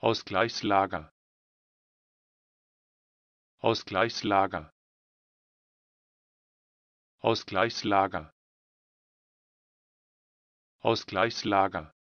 Ausgleichslager Ausgleichslager Ausgleichslager Ausgleichslager